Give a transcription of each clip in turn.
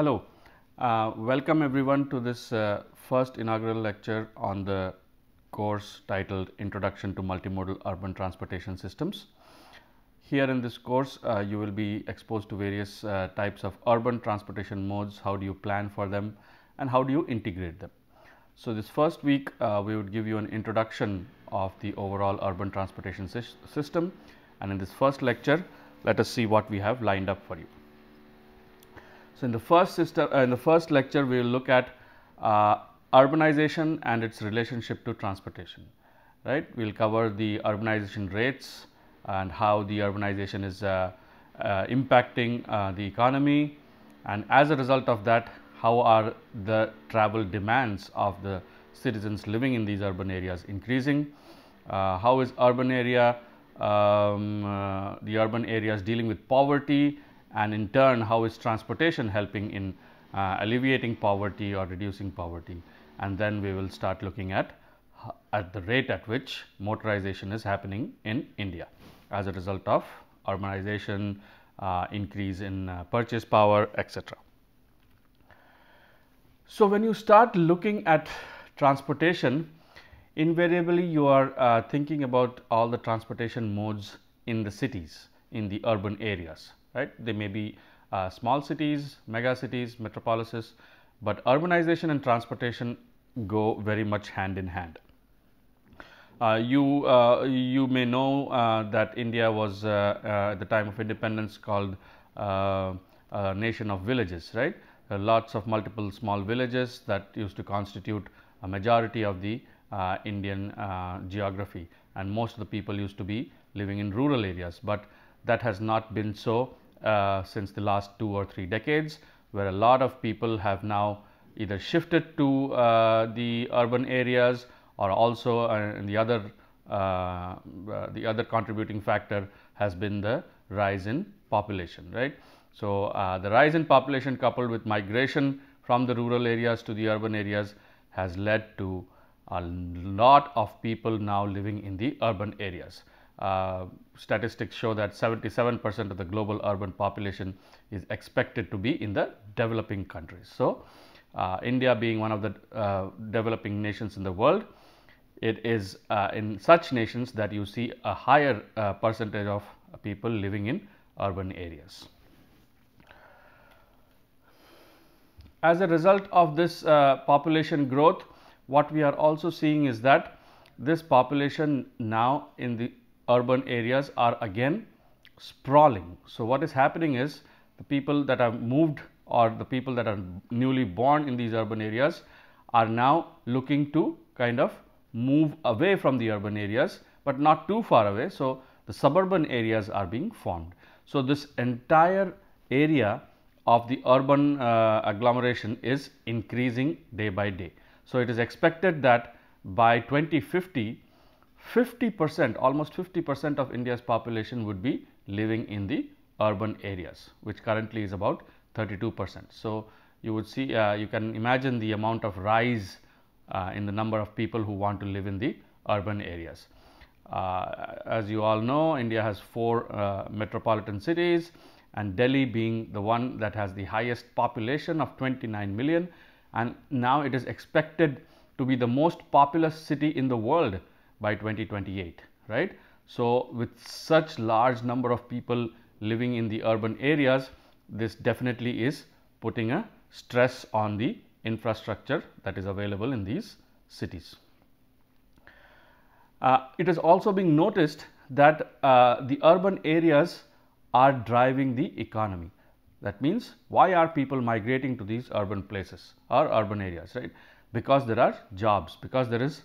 Hello, uh, welcome everyone to this uh, first inaugural lecture on the course titled Introduction to Multimodal Urban Transportation Systems. Here in this course, uh, you will be exposed to various uh, types of urban transportation modes, how do you plan for them and how do you integrate them. So, this first week, uh, we would give you an introduction of the overall urban transportation sy system and in this first lecture, let us see what we have lined up for you. So, in the first system, uh, in the first lecture, we will look at uh, urbanization and its relationship to transportation. Right? We will cover the urbanization rates and how the urbanization is uh, uh impacting uh, the economy, and as a result of that, how are the travel demands of the citizens living in these urban areas increasing? Uh, how is urban area um, the urban areas dealing with poverty? and in turn how is transportation helping in uh, alleviating poverty or reducing poverty and then we will start looking at at the rate at which motorization is happening in India as a result of urbanization, uh, increase in uh, purchase power etc. So, when you start looking at transportation invariably you are uh, thinking about all the transportation modes in the cities in the urban areas right. They may be uh, small cities, mega cities, metropolises, but urbanization and transportation go very much hand in hand. Uh, you uh, you may know uh, that India was uh, uh, at the time of independence called a nation of villages, right? lots of multiple small villages that used to constitute a majority of the Indian geography, and most of the people used to be living in rural areas. But that has not been so uh, since the last two or three decades where a lot of people have now either shifted to uh, the urban areas or also uh, the other uh, uh, the other contributing factor has been the rise in population right so the rise in population coupled with migration from the rural areas to the urban areas has led to a lot of people now living in the urban areas uh, statistics show that 77 percent of the global urban population is expected to be in the developing countries. So, uh, India being one of the uh, developing nations in the world, it is uh, in such nations that you see a higher uh, percentage of people living in urban areas. As a result of this uh, population growth, what we are also seeing is that this population now in the urban areas are again sprawling. So, what is happening is the people that have moved or the people that are newly born in these urban areas are now looking to kind of move away from the urban areas, but not too far away. So, the suburban areas are being formed. So, this entire area of the urban uh, agglomeration is increasing day by day. So, it is expected that by 2050 50% almost 50% of India's population would be living in the urban areas which currently is about 32 percent. So, you would see uh, you can imagine the amount of rise uh, in the number of people who want to live in the urban areas. Uh, as you all know India has four uh, metropolitan cities and Delhi being the one that has the highest population of 29 million and now it is expected to be the most populous city in the world by 2028, right. So, with such large number of people living in the urban areas, this definitely is putting a stress on the infrastructure that is available in these cities. Uh, it is also being noticed that uh, the urban areas are driving the economy. That means, why are people migrating to these urban places or urban areas, right? Because there are jobs, because there is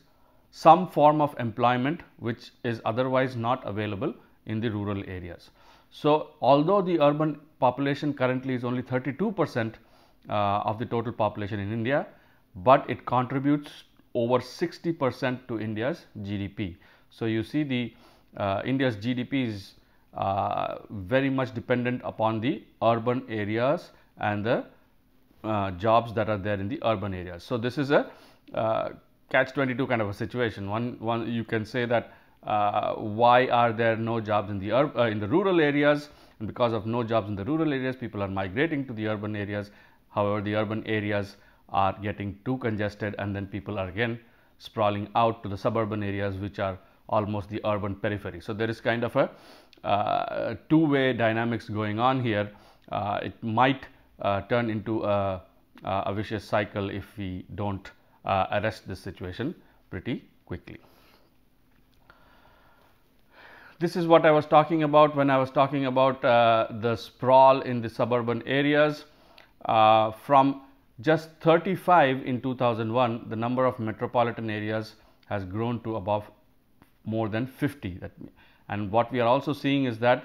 some form of employment which is otherwise not available in the rural areas. So, although the urban population currently is only 32 percent uh, of the total population in India, but it contributes over 60 percent to India's GDP. So, you see the uh, India's GDP is uh, very much dependent upon the urban areas and the uh, jobs that are there in the urban areas. So, this is a uh, catch 22 kind of a situation. One, one you can say that uh, why are there no jobs in the uh, in the rural areas? And because of no jobs in the rural areas, people are migrating to the urban areas. However, the urban areas are getting too congested, and then people are again sprawling out to the suburban areas, which are almost the urban periphery. So there is kind of a uh, two-way dynamics going on here. Uh, it might uh, turn into a, uh, a vicious cycle if we don't uh, arrest this situation pretty quickly. This is what I was talking about when I was talking about uh, the sprawl in the suburban areas. Uh, from just 35 in 2001, the number of metropolitan areas has grown to above more than 50. and what we are also seeing is that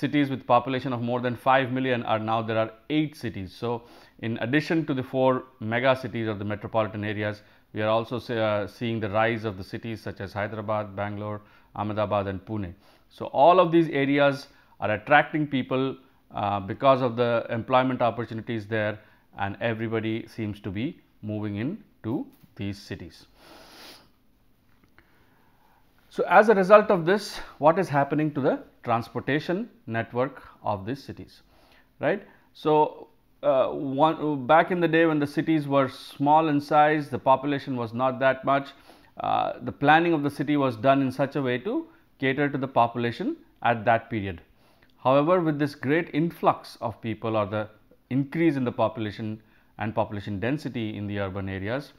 cities with population of more than 5 million are now there are 8 cities. So, in addition to the four mega cities or the metropolitan areas, we are also say, uh, seeing the rise of the cities such as Hyderabad, Bangalore, Ahmedabad and Pune. So, all of these areas are attracting people uh, because of the employment opportunities there and everybody seems to be moving in to these cities. So, as a result of this, what is happening to the transportation network of these cities, right? So, uh, one, back in the day when the cities were small in size, the population was not that much. Uh, the planning of the city was done in such a way to cater to the population at that period. However, with this great influx of people or the increase in the population and population density in the urban areas,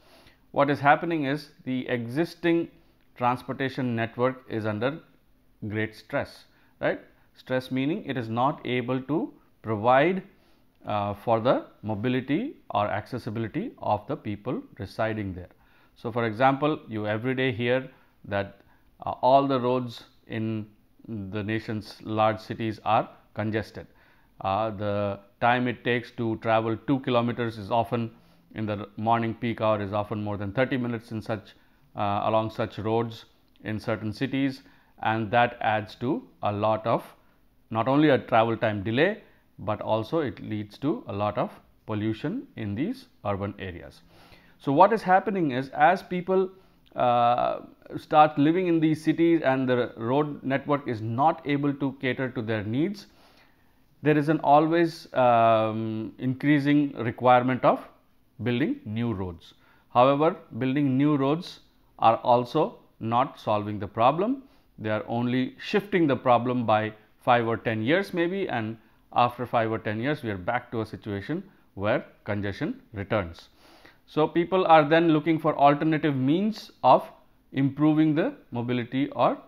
what is happening is the existing transportation network is under great stress, right? Stress meaning it is not able to provide uh, for the mobility or accessibility of the people residing there. So, for example, you every day hear that uh, all the roads in the nation's large cities are congested. Uh, the time it takes to travel 2 kilometers is often in the morning peak hour is often more than 30 minutes in such uh, along such roads in certain cities and that adds to a lot of not only a travel time delay, but also it leads to a lot of pollution in these urban areas. So, what is happening is as people uh, start living in these cities and the road network is not able to cater to their needs, there is an always um, increasing requirement of building new roads. However, building new roads are also not solving the problem. They are only shifting the problem by 5 or 10 years maybe and after 5 or 10 years we are back to a situation where congestion returns. So, people are then looking for alternative means of improving the mobility or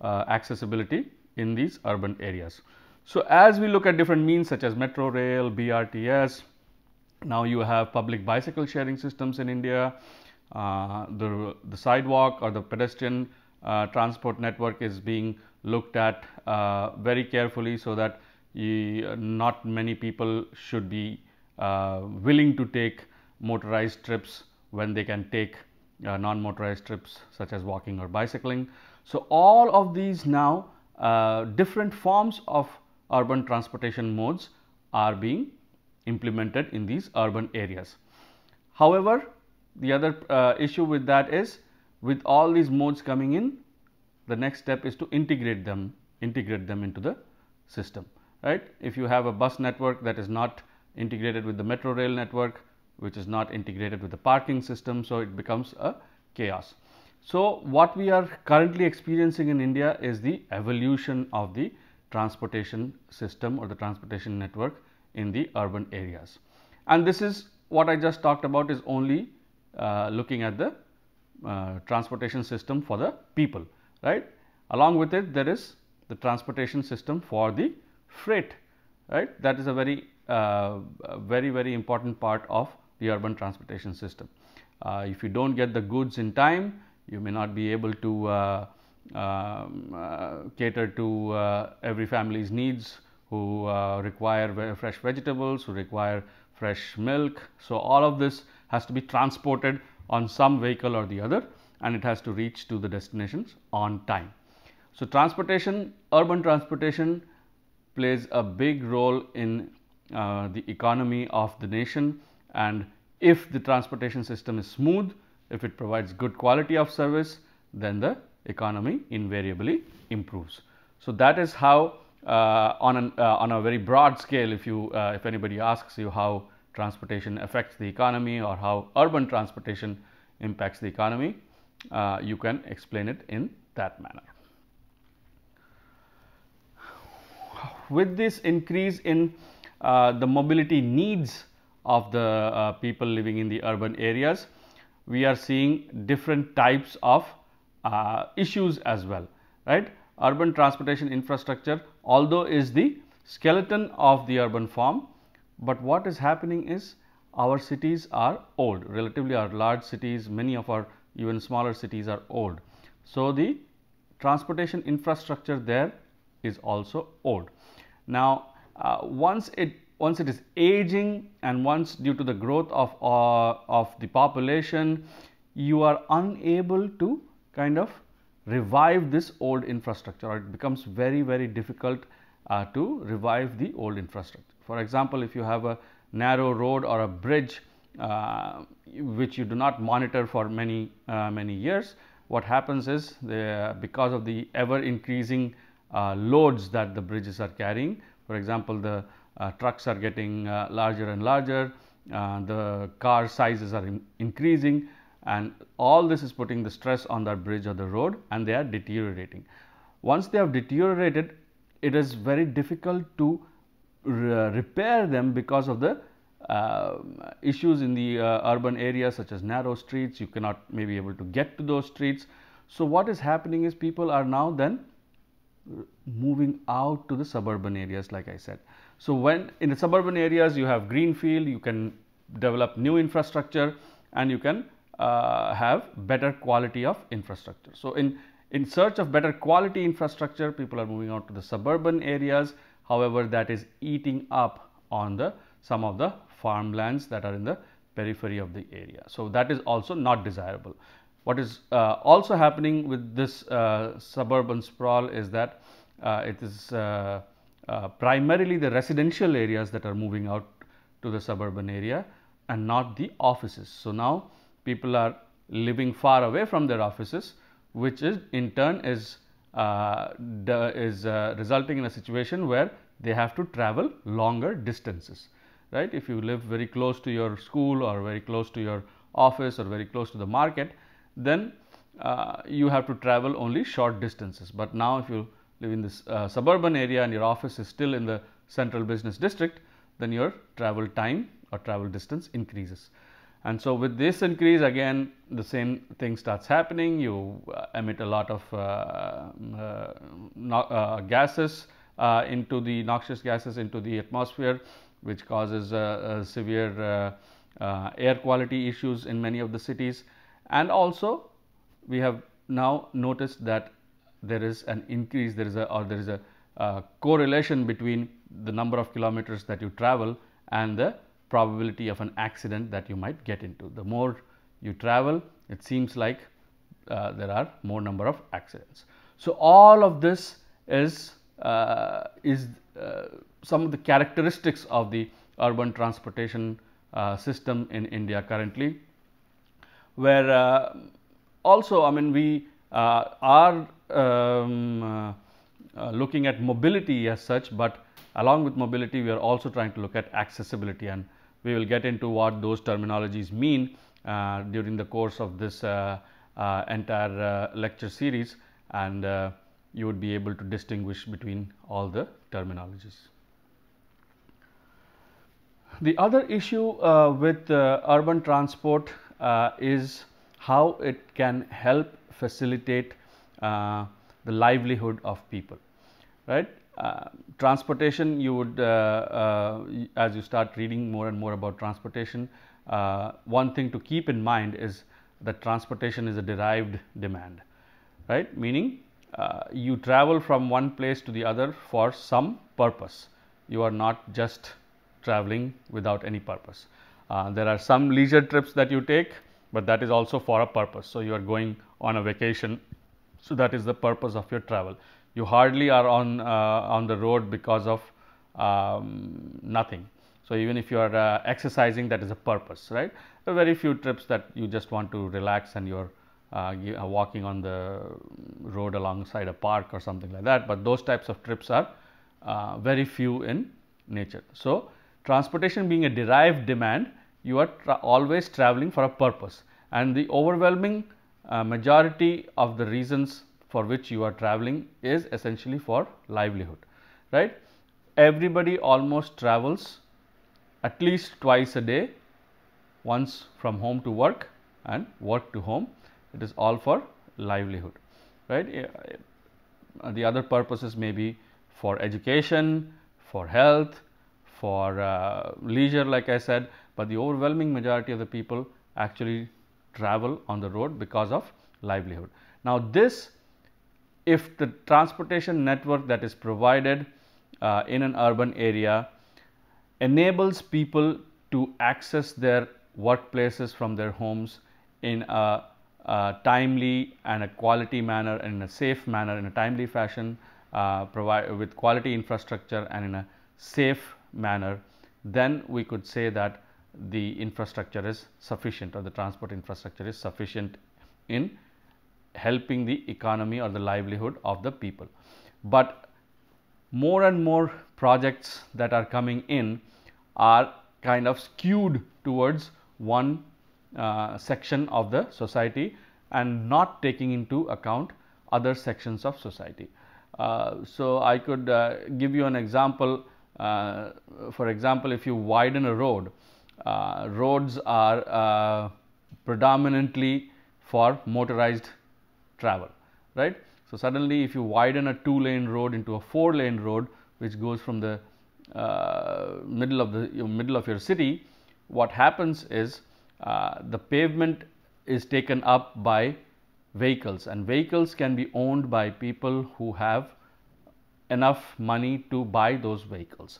uh, accessibility in these urban areas. So, as we look at different means such as metro rail, BRTS, now you have public bicycle sharing systems in India, uh, the, the sidewalk or the pedestrian uh, transport network is being looked at uh, very carefully so that not many people should be uh, willing to take motorized trips when they can take uh, non-motorized trips such as walking or bicycling. So, all of these now uh, different forms of urban transportation modes are being implemented in these urban areas. However, the other uh, issue with that is with all these modes coming in, the next step is to integrate them, integrate them into the system right. If you have a bus network that is not integrated with the metro rail network, which is not integrated with the parking system, so it becomes a chaos. So, what we are currently experiencing in India is the evolution of the transportation system or the transportation network in the urban areas. And this is what I just talked about is only uh, looking at the uh, transportation system for the people, right. Along with it, there is the transportation system for the freight right that is a very uh, very very important part of the urban transportation system. Uh, if you do not get the goods in time you may not be able to uh, um, uh cater to uh, every family's needs who uh, require fresh vegetables, who require fresh milk. So, all of this has to be transported on some vehicle or the other and it has to reach to the destinations on time. So, transportation, urban transportation plays a big role in uh, the economy of the nation and if the transportation system is smooth, if it provides good quality of service, then the economy invariably improves. So, that is how uh, on, an, uh, on a very broad scale if you uh, if anybody asks you how transportation affects the economy or how urban transportation impacts the economy, uh, you can explain it in that manner. with this increase in uh, the mobility needs of the uh, people living in the urban areas, we are seeing different types of uh, issues as well, right. Urban transportation infrastructure although is the skeleton of the urban form, but what is happening is our cities are old, relatively our large cities, many of our even smaller cities are old. So, the transportation infrastructure there is also old. Now, uh, once it once it is aging and once due to the growth of uh, of the population, you are unable to kind of revive this old infrastructure or it becomes very very difficult uh, to revive the old infrastructure. For example, if you have a narrow road or a bridge uh, which you do not monitor for many uh, many years, what happens is the, because of the ever increasing uh, loads that the bridges are carrying. For example, the uh, trucks are getting uh, larger and larger, the car sizes are in increasing and all this is putting the stress on that bridge or the road and they are deteriorating. Once they have deteriorated, it is very difficult to re repair them because of the uh, issues in the uh, urban areas such as narrow streets, you cannot maybe be able to get to those streets. So, what is happening is people are now then moving out to the suburban areas like I said. So, when in the suburban areas you have greenfield, you can develop new infrastructure and you can uh, have better quality of infrastructure. So, in, in search of better quality infrastructure people are moving out to the suburban areas however that is eating up on the some of the farmlands that are in the periphery of the area. So, that is also not desirable. What is uh, also happening with this uh, suburban sprawl is that uh, it is uh, uh, primarily the residential areas that are moving out to the suburban area and not the offices. So, now people are living far away from their offices which is in turn is uh, is uh, resulting in a situation where they have to travel longer distances right if you live very close to your school or very close to your office or very close to the market then uh, you have to travel only short distances. But now if you live in this uh, suburban area and your office is still in the central business district, then your travel time or travel distance increases. And so, with this increase again the same thing starts happening, you uh, emit a lot of uh, uh, no, uh, gases into the noxious gases into the atmosphere which causes severe air quality issues in many of the cities and also we have now noticed that there is an increase there is a or there is a uh, correlation between the number of kilometers that you travel and the probability of an accident that you might get into. The more you travel it seems like uh, there are more number of accidents. So, all of this is uh, is uh, some of the characteristics of the urban transportation uh, system in India currently where uh, also I mean we uh, are um, uh, looking at mobility as such, but along with mobility we are also trying to look at accessibility and we will get into what those terminologies mean during the course of this entire lecture series and you would be able to distinguish between all the terminologies. The other issue uh, with uh, urban transport uh, is how it can help facilitate uh, the livelihood of people right uh, transportation you would uh, uh, as you start reading more and more about transportation uh, one thing to keep in mind is that transportation is a derived demand right meaning you travel from one place to the other for some purpose you are not just traveling without any purpose uh, there are some leisure trips that you take, but that is also for a purpose. So, you are going on a vacation. So, that is the purpose of your travel. You hardly are on, uh, on the road because of um, nothing. So, even if you are uh, exercising that is a purpose right there are very few trips that you just want to relax and uh, you are uh, walking on the road alongside a park or something like that, but those types of trips are uh, very few in nature. So, transportation being a derived demand you are tra always traveling for a purpose and the overwhelming uh, majority of the reasons for which you are traveling is essentially for livelihood, right. Everybody almost travels at least twice a day, once from home to work and work to home, it is all for livelihood, right. The other purposes may be for education, for health, for uh, leisure like I said, but the overwhelming majority of the people actually travel on the road because of livelihood. Now, this if the transportation network that is provided uh, in an urban area enables people to access their workplaces from their homes in a, a timely and a quality manner and in a safe manner in a timely fashion uh, provide with quality infrastructure and in a safe manner then we could say that the infrastructure is sufficient or the transport infrastructure is sufficient in helping the economy or the livelihood of the people. But more and more projects that are coming in are kind of skewed towards one uh, section of the society and not taking into account other sections of society. Uh, so, I could uh, give you an example. Uh, for example, if you widen a road, uh, roads are uh, predominantly for motorized travel, right. So, suddenly if you widen a two lane road into a four lane road which goes from the uh, middle of the middle of your city, what happens is uh, the pavement is taken up by vehicles and vehicles can be owned by people who have enough money to buy those vehicles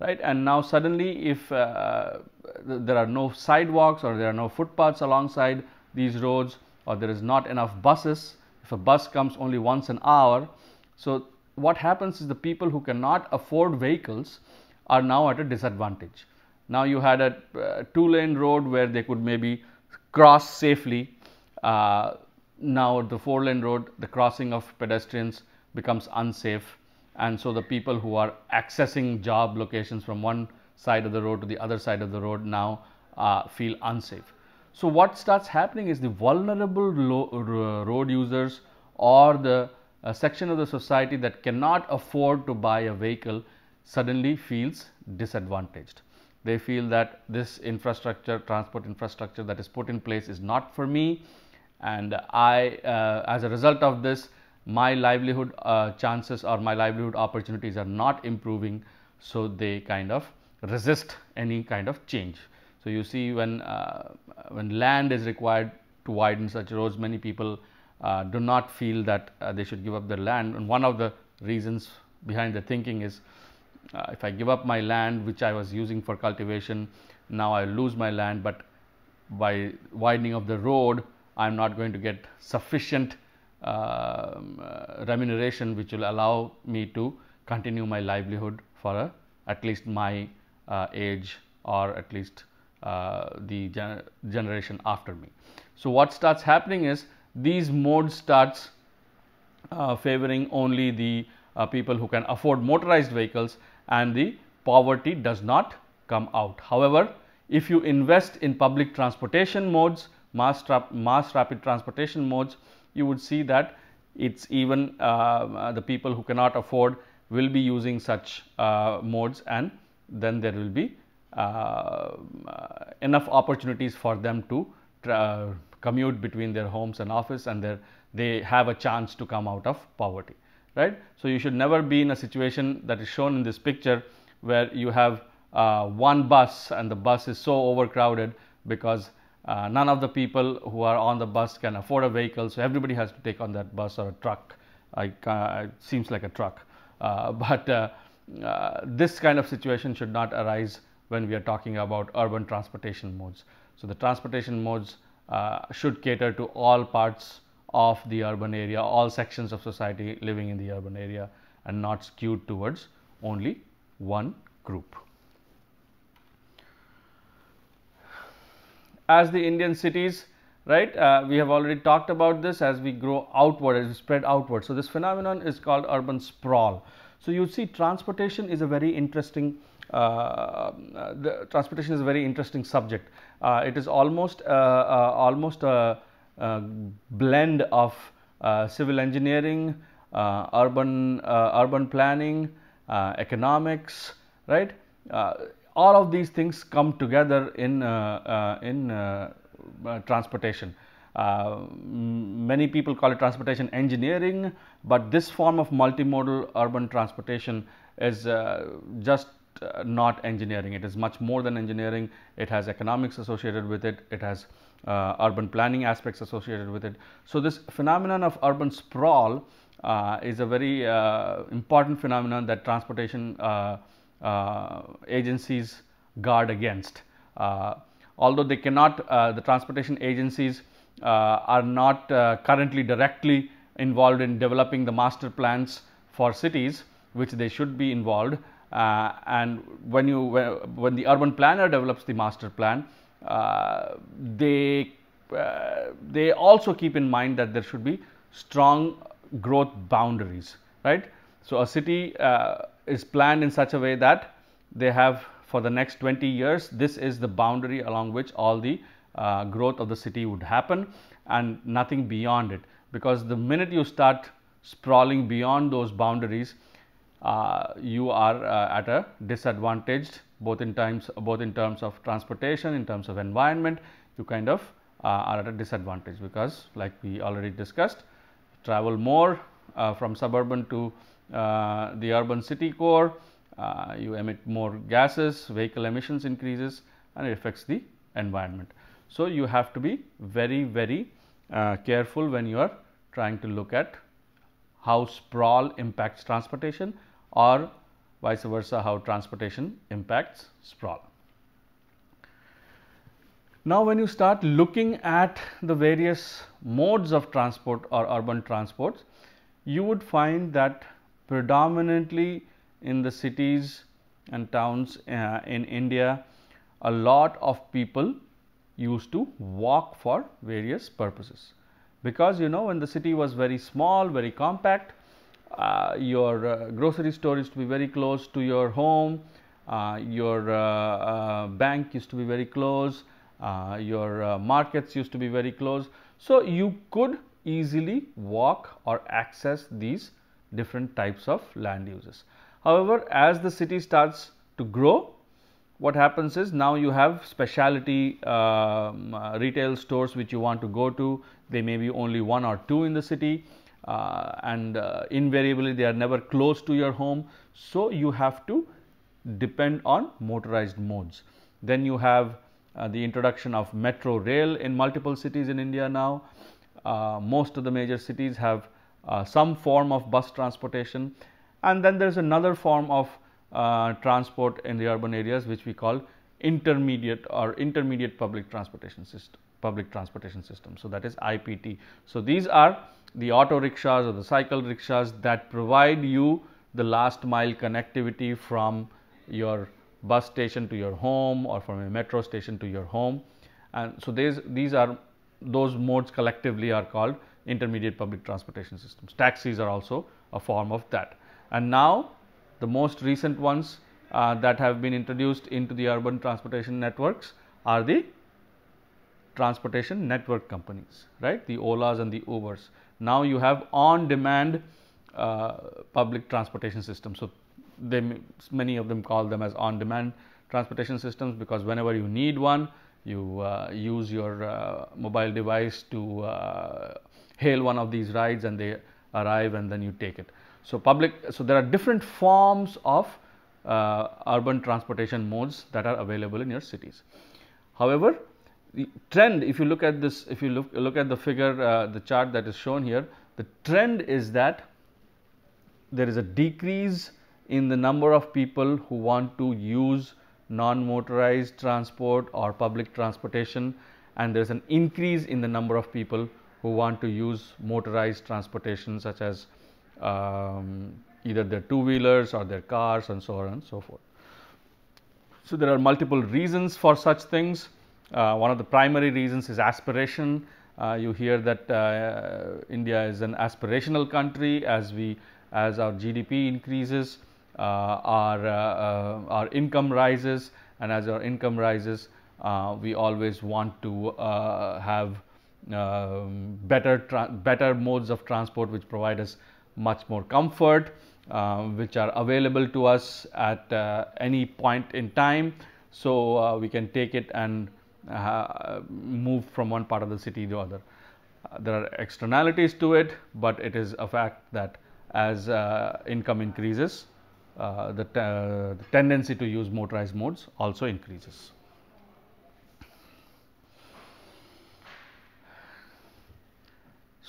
right and now suddenly if uh, there are no sidewalks or there are no footpaths alongside these roads or there is not enough buses if a bus comes only once an hour so what happens is the people who cannot afford vehicles are now at a disadvantage now you had a uh, two lane road where they could maybe cross safely uh, now the four lane road the crossing of pedestrians becomes unsafe and so the people who are accessing job locations from one side of the road to the other side of the road now uh, feel unsafe. So, what starts happening is the vulnerable road users or the uh, section of the society that cannot afford to buy a vehicle suddenly feels disadvantaged. They feel that this infrastructure, transport infrastructure that is put in place is not for me and I uh, as a result of this my livelihood uh, chances or my livelihood opportunities are not improving. So, they kind of resist any kind of change. So, you see when, uh, when land is required to widen such roads, many people uh, do not feel that uh, they should give up their land and one of the reasons behind the thinking is uh, if I give up my land which I was using for cultivation, now I lose my land, but by widening of the road, I am not going to get sufficient um, uh, remuneration which will allow me to continue my livelihood for a, uh, at least my uh, age or at least the gener generation after me. So, what starts happening is these modes starts uh, favoring only the uh, people who can afford motorized vehicles and the poverty does not come out. However, if you invest in public transportation modes, mass, mass rapid transportation modes, you would see that it's even um, uh, the people who cannot afford will be using such uh, modes and then there will be uh, enough opportunities for them to commute between their homes and office and their, they have a chance to come out of poverty right. So, you should never be in a situation that is shown in this picture where you have uh, one bus and the bus is so overcrowded because uh, none of the people who are on the bus can afford a vehicle, so everybody has to take on that bus or a truck. I, uh, it seems like a truck, uh, but uh, uh, this kind of situation should not arise when we are talking about urban transportation modes. So, the transportation modes uh, should cater to all parts of the urban area, all sections of society living in the urban area and not skewed towards only one group. as the Indian cities right uh, we have already talked about this as we grow outward as we spread outward. So, this phenomenon is called urban sprawl. So, you see transportation is a very interesting uh, uh the transportation is a very interesting subject. Uh, it is almost uh, uh, almost a, a, blend of civil engineering, urban urban planning, economics, right? all of these things come together in, uh, uh, in uh, transportation. many people call it transportation engineering, but this form of multimodal urban transportation is just uh, not engineering. It is much more than engineering. It has economics associated with it. It has uh, urban planning aspects associated with it. So this phenomenon of urban sprawl uh, is a very important phenomenon that transportation uh, agencies guard against. Uh, although they cannot, uh, the transportation agencies are not currently directly involved in developing the master plans for cities, which they should be involved. Uh, and when you when the urban planner develops the master plan, uh, they uh, they also keep in mind that there should be strong growth boundaries, right? So a city is planned in such a way that they have for the next 20 years this is the boundary along which all the uh, growth of the city would happen and nothing beyond it because the minute you start sprawling beyond those boundaries uh, you are uh, at a disadvantaged both in times both in terms of transportation in terms of environment you kind of uh, are at a disadvantage because like we already discussed travel more uh, from suburban to uh, the urban city core, uh, you emit more gases, vehicle emissions increases and it affects the environment. So, you have to be very, very uh, careful when you are trying to look at how sprawl impacts transportation or vice versa how transportation impacts sprawl. Now, when you start looking at the various modes of transport or urban transports, you would find that predominantly in the cities and towns uh, in India, a lot of people used to walk for various purposes. Because you know when the city was very small, very compact, uh, your uh, grocery store used to be very close to your home, uh, your uh, uh, bank used to be very close, your markets used to be very close. So, you could easily walk or access these different types of land uses. However, as the city starts to grow, what happens is now you have specialty um, uh, retail stores which you want to go to. They may be only one or two in the city uh, and uh, invariably they are never close to your home. So, you have to depend on motorized modes. Then you have uh, the introduction of metro rail in multiple cities in India now. Uh, most of the major cities have uh, some form of bus transportation and then there is another form of uh, transport in the urban areas which we call intermediate or intermediate public transportation system public transportation system. So, that is IPT. So, these are the auto rickshaws or the cycle rickshaws that provide you the last mile connectivity from your bus station to your home or from a metro station to your home. And so, these, these are those modes collectively are called intermediate public transportation systems. Taxis are also a form of that. And now the most recent ones uh, that have been introduced into the urban transportation networks are the transportation network companies, right? The Olas and the Ubers. Now you have on demand uh, public transportation systems. So, they many of them call them as on demand transportation systems because whenever you need one, you uh, use your uh, mobile device to uh, hail one of these rides and they arrive and then you take it. So, public, so there are different forms of uh, urban transportation modes that are available in your cities. However, the trend if you look at this, if you look, look at the figure, uh, the chart that is shown here, the trend is that there is a decrease in the number of people who want to use non-motorized transport or public transportation and there is an increase in the number of people who want to use motorized transportation such as um, either their two wheelers or their cars and so on and so forth. So, there are multiple reasons for such things. Uh, one of the primary reasons is aspiration. Uh, you hear that uh, India is an aspirational country as we as our GDP increases, uh, our, uh, uh, our income rises and as our income rises, we always want to have um, better better modes of transport which provide us much more comfort uh, which are available to us at uh, any point in time. So, uh, we can take it and move from one part of the city to the other there are externalities to it, but it is a fact that as uh, income increases, uh, the, uh, the tendency to use motorized modes also increases.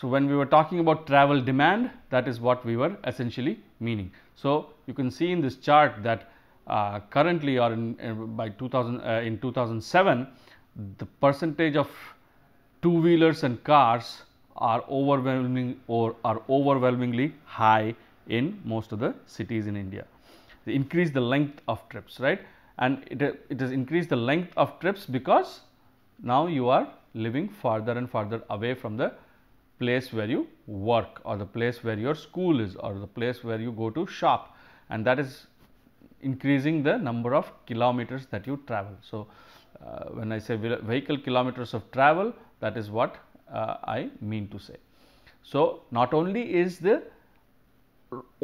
So, when we were talking about travel demand that is what we were essentially meaning. So, you can see in this chart that uh, currently or in, by 2000 uh, in 2007 the percentage of two wheelers and cars are overwhelming or are overwhelmingly high in most of the cities in India. They increase the length of trips right and it, it has increased the length of trips because now you are living farther and farther away from the place where you work or the place where your school is or the place where you go to shop and that is increasing the number of kilometers that you travel. So, uh, when I say vehicle kilometers of travel that is what uh, I mean to say. So, not only is the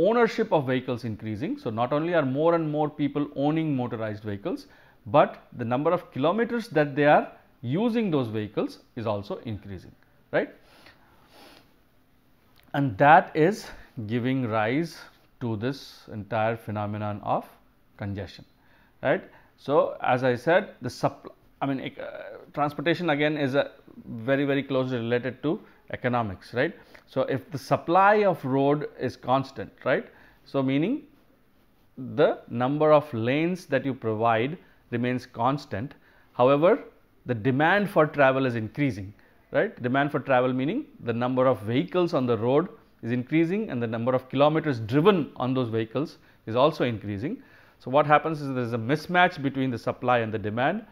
ownership of vehicles increasing. So, not only are more and more people owning motorized vehicles, but the number of kilometers that they are using those vehicles is also increasing, right and that is giving rise to this entire phenomenon of congestion right. So, as I said the supply I mean uh, transportation again is a very very closely related to economics right. So, if the supply of road is constant right. So, meaning the number of lanes that you provide remains constant. However, the demand for travel is increasing right. Demand for travel meaning the number of vehicles on the road is increasing and the number of kilometers driven on those vehicles is also increasing. So, what happens is there is a mismatch between the supply and the demand.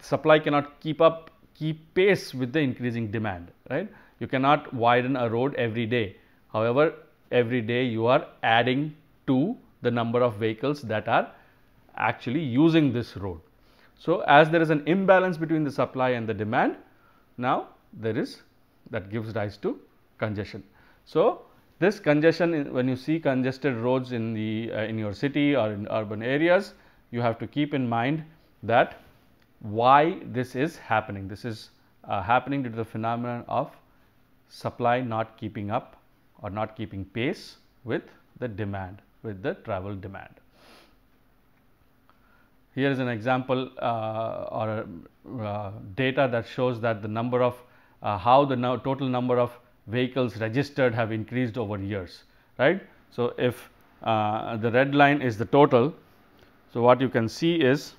Supply cannot keep up, keep pace with the increasing demand, right. You cannot widen a road every day. However, every day you are adding to the number of vehicles that are actually using this road. So, as there is an imbalance between the supply and the demand, now there is that gives rise to congestion. So, this congestion when you see congested roads in the uh, in your city or in urban areas, you have to keep in mind that why this is happening. This is uh, happening due to the phenomenon of supply not keeping up or not keeping pace with the demand, with the travel demand. Here is an example uh, or uh, data that shows that the number of uh, how the total number of vehicles registered have increased over years, right. So, if uh, the red line is the total, so what you can see is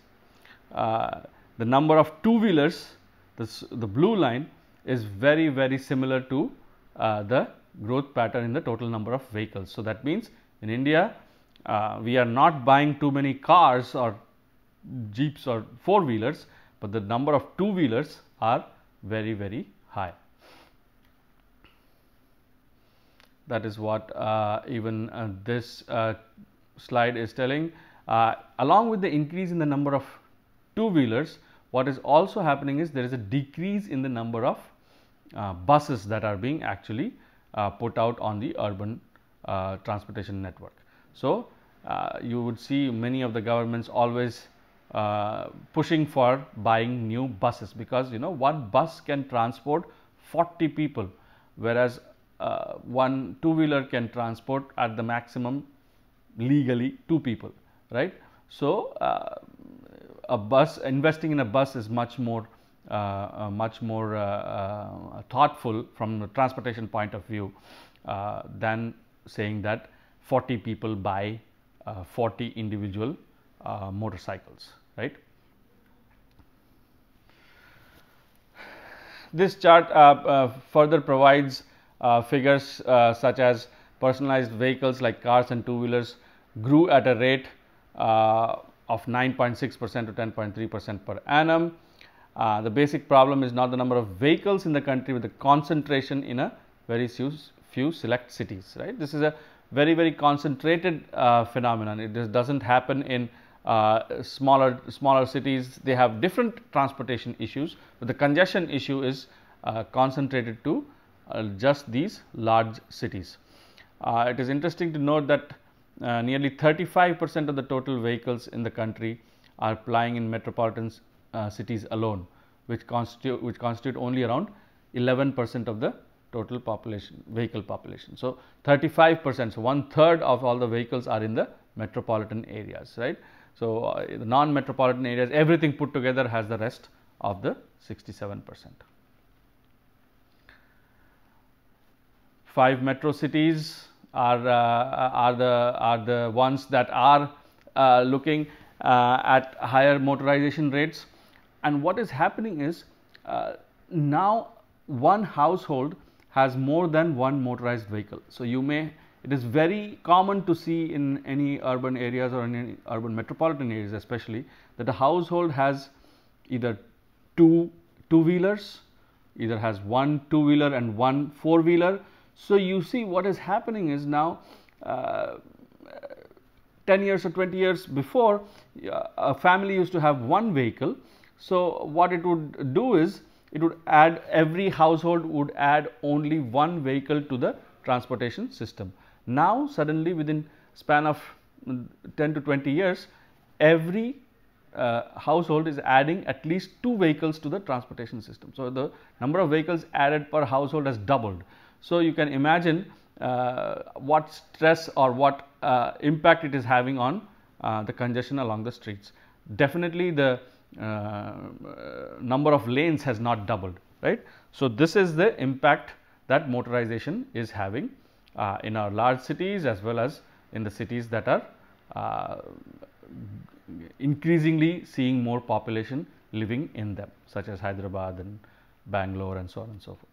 uh, the number of two wheelers, this, the blue line is very, very similar to the growth pattern in the total number of vehicles. So, that means in India, uh, we are not buying too many cars or jeeps or four wheelers, but the number of two wheelers are very, very high. That is what uh, even uh, this uh, slide is telling. Uh, along with the increase in the number of two wheelers, what is also happening is there is a decrease in the number of uh, buses that are being actually put out on the urban transportation network. So, you would see many of the governments always uh, pushing for buying new buses because you know one bus can transport 40 people whereas uh, one two wheeler can transport at the maximum legally two people right so uh, a bus investing in a bus is much more uh, uh much more uh, thoughtful from the transportation point of view than saying that 40 people buy 40 individual uh, motorcycles right. This chart uh, uh further provides uh, figures uh, such as personalized vehicles like cars and two wheelers grew at a rate of 9.6 percent to 10.3 percent per annum. the basic problem is not the number of vehicles in the country with the concentration in a very few, few select cities right. This is a very very concentrated uh, phenomenon it does not happen in uh, smaller smaller cities they have different transportation issues, but the congestion issue is uh, concentrated to uh, just these large cities. Uh, it is interesting to note that uh, nearly 35 percent of the total vehicles in the country are plying in metropolitan uh, cities alone, which constitute which constitute only around 11 percent of the total population vehicle population. So, 35 percent, so one third of all the vehicles are in the metropolitan areas, right. So, uh, the non metropolitan areas everything put together has the rest of the 67 percent. 5 metro cities are, uh, are, the, are the ones that are uh, looking uh, at higher motorization rates. And what is happening is uh, now one household has more than one motorized vehicle. So, you may it is very common to see in any urban areas or in any urban metropolitan areas especially that a household has either two two wheelers, either has one two wheeler and one four wheeler. So, you see what is happening is now uh, 10 years or 20 years before uh, a family used to have one vehicle. So, what it would do is it would add every household would add only one vehicle to the transportation system. Now, suddenly within span of 10 to 20 years, every uh, household is adding at least two vehicles to the transportation system. So, the number of vehicles added per household has doubled. So, you can imagine uh, what stress or what uh, impact it is having on uh, the congestion along the streets. Definitely the uh, number of lanes has not doubled, right. So, this is the impact that motorization is having uh, in our large cities as well as in the cities that are uh, increasingly seeing more population living in them such as Hyderabad and Bangalore and so on and so forth.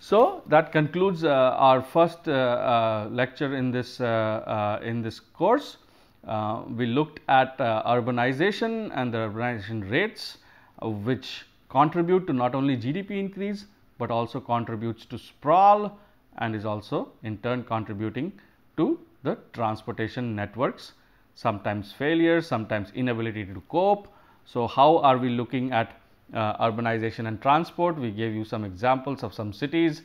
So, that concludes uh, our first uh, uh, lecture in this uh, in this course. we looked at urbanization and the urbanization rates which contribute to not only GDP increase but also contributes to sprawl and is also in turn contributing to the transportation networks, sometimes failure, sometimes inability to cope. So, how are we looking at uh, urbanization and transport? We gave you some examples of some cities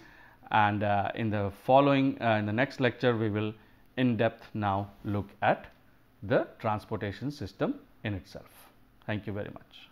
and uh, in the following uh, in the next lecture we will in depth now look at the transportation system in itself. Thank you very much.